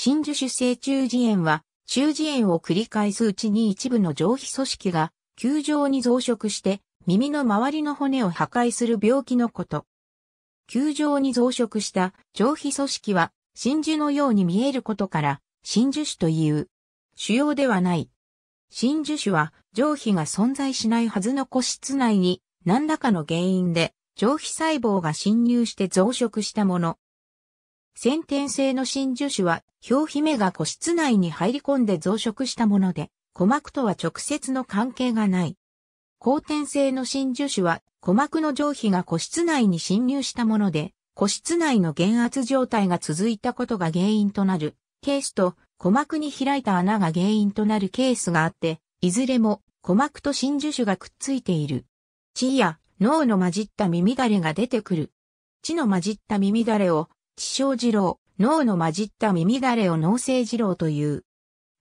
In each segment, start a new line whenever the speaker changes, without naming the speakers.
真珠主性中耳炎は、中耳炎を繰り返すうちに一部の上皮組織が、球状に増殖して、耳の周りの骨を破壊する病気のこと。球状に増殖した上皮組織は、真珠のように見えることから、真珠種という。腫瘍ではない。真珠種は、上皮が存在しないはずの個室内に、何らかの原因で、上皮細胞が侵入して増殖したもの。先天性の真珠種は、表皮目が個室内に入り込んで増殖したもので、鼓膜とは直接の関係がない。後天性の真珠種は、鼓膜の上皮が個室内に侵入したもので、個室内の減圧状態が続いたことが原因となるケースと、鼓膜に開いた穴が原因となるケースがあって、いずれも鼓膜と真珠種がくっついている。血や脳の混じった耳だれが出てくる。血の混じった耳だれを地小二郎、脳の混じった耳だれを脳性二郎という。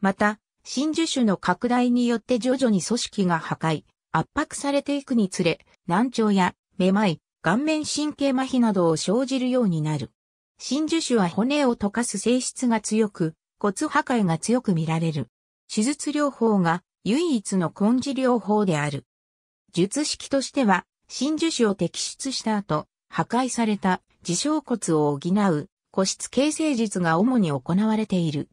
また、真珠種の拡大によって徐々に組織が破壊、圧迫されていくにつれ、難聴や、めまい、顔面神経麻痺などを生じるようになる。真珠種は骨を溶かす性質が強く、骨破壊が強く見られる。手術療法が唯一の根治療法である。術式としては、真珠種を摘出した後、破壊された自傷骨を補う骨質形成術が主に行われている。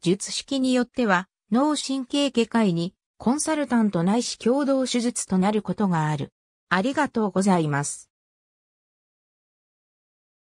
術式によっては、脳神経外科医にコンサルタントないし共同手術となることがある。ありがとうございます。